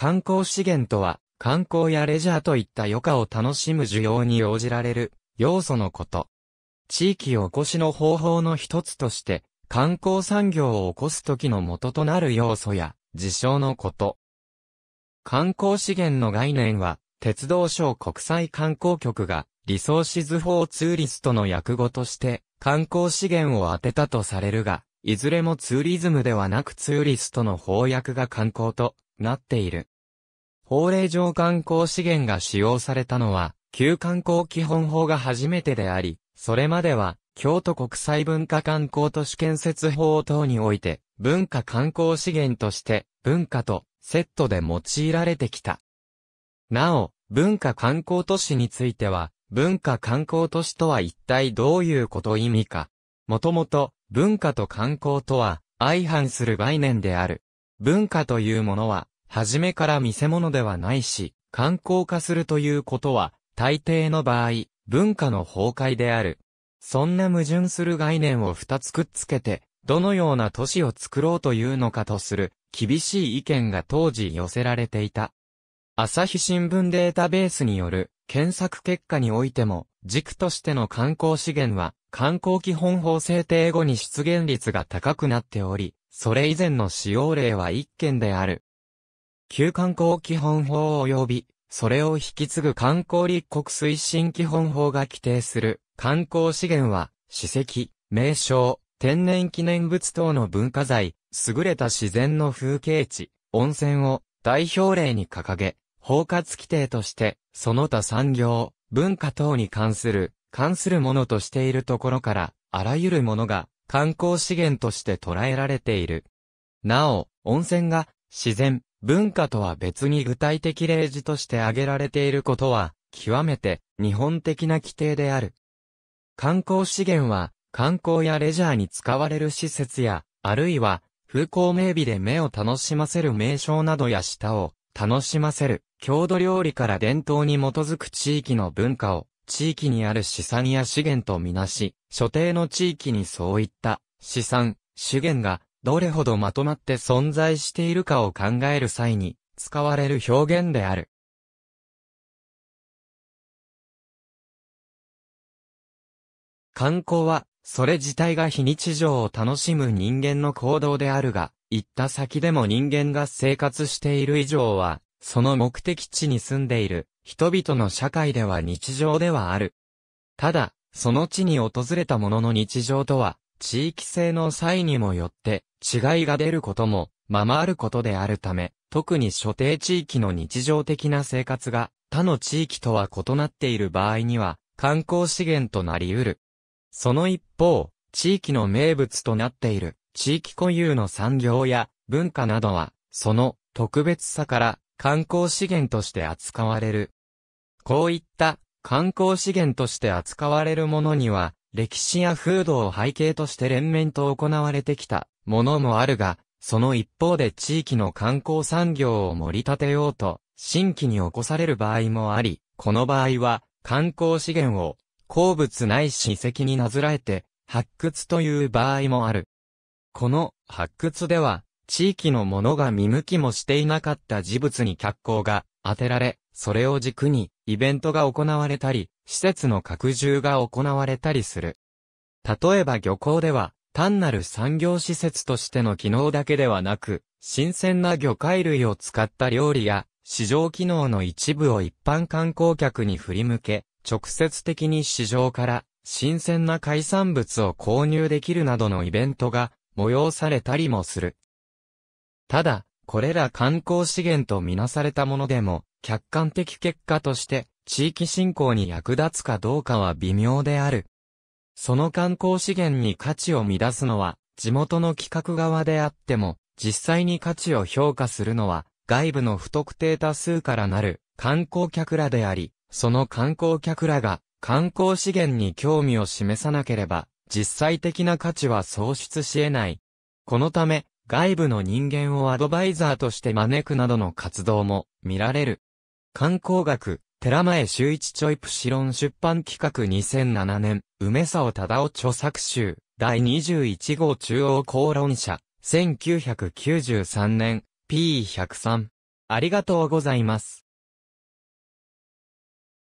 観光資源とは、観光やレジャーといった余暇を楽しむ需要に応じられる要素のこと。地域おこしの方法の一つとして、観光産業を起こす時の元となる要素や事象のこと。観光資源の概念は、鉄道省国際観光局がリソーシズ・法ツーリストの訳語として観光資源を当てたとされるが、いずれもツーリズムではなくツーリストの翻訳が観光となっている。法令上観光資源が使用されたのは、旧観光基本法が初めてであり、それまでは、京都国際文化観光都市建設法等において、文化観光資源として、文化とセットで用いられてきた。なお、文化観光都市については、文化観光都市とは一体どういうこと意味か。もともと、文化と観光とは、相反する概念である。文化というものは、初めから見せ物ではないし、観光化するということは、大抵の場合、文化の崩壊である。そんな矛盾する概念を二つくっつけて、どのような都市を作ろうというのかとする、厳しい意見が当時寄せられていた。朝日新聞データベースによる検索結果においても、軸としての観光資源は、観光基本法制定後に出現率が高くなっており、それ以前の使用例は一件である。旧観光基本法及び、それを引き継ぐ観光立国推進基本法が規定する観光資源は、史跡、名称、天然記念物等の文化財、優れた自然の風景地、温泉を代表例に掲げ、包括規定として、その他産業、文化等に関する、関するものとしているところから、あらゆるものが、観光資源として捉えられている。なお、温泉が自然、文化とは別に具体的例示として挙げられていることは、極めて日本的な規定である。観光資源は、観光やレジャーに使われる施設や、あるいは、風光明媚で目を楽しませる名称などや舌を楽しませる、郷土料理から伝統に基づく地域の文化を地域にある資産や資源とみなし、所定の地域にそういった資産、資源がどれほどまとまって存在しているかを考える際に使われる表現である。観光は、それ自体が非日常を楽しむ人間の行動であるが、行った先でも人間が生活している以上は、その目的地に住んでいる人々の社会では日常ではある。ただ、その地に訪れた者の日常とは、地域性の際にもよって違いが出ることも、ままあることであるため、特に所定地域の日常的な生活が他の地域とは異なっている場合には、観光資源となり得る。その一方、地域の名物となっている地域固有の産業や文化などは、その特別さから観光資源として扱われるこういった観光資源として扱われるものには、歴史や風土を背景として連綿と行われてきたものもあるが、その一方で地域の観光産業を盛り立てようと、新規に起こされる場合もあり、この場合は、観光資源を、鉱物ないし遺跡になぞらえて、発掘という場合もある。この発掘では、地域のものが見向きもしていなかった事物に脚光が当てられ、それを軸にイベントが行われたり、施設の拡充が行われたりする。例えば漁港では、単なる産業施設としての機能だけではなく、新鮮な魚介類を使った料理や、市場機能の一部を一般観光客に振り向け、直接的に市場から新鮮な海産物を購入できるなどのイベントが催されたりもする。ただ、これら観光資源とみなされたものでも、客観的結果として地域振興に役立つかどうかは微妙である。その観光資源に価値を乱すのは地元の企画側であっても実際に価値を評価するのは外部の不特定多数からなる観光客らであり、その観光客らが観光資源に興味を示さなければ実際的な価値は創出し得ない。このため外部の人間をアドバイザーとして招くなどの活動も見られる。観光学、寺前修一チョイプシロン出版企画2007年、梅沢忠夫著作集、第21号中央公論者、1993年、P103。ありがとうございます。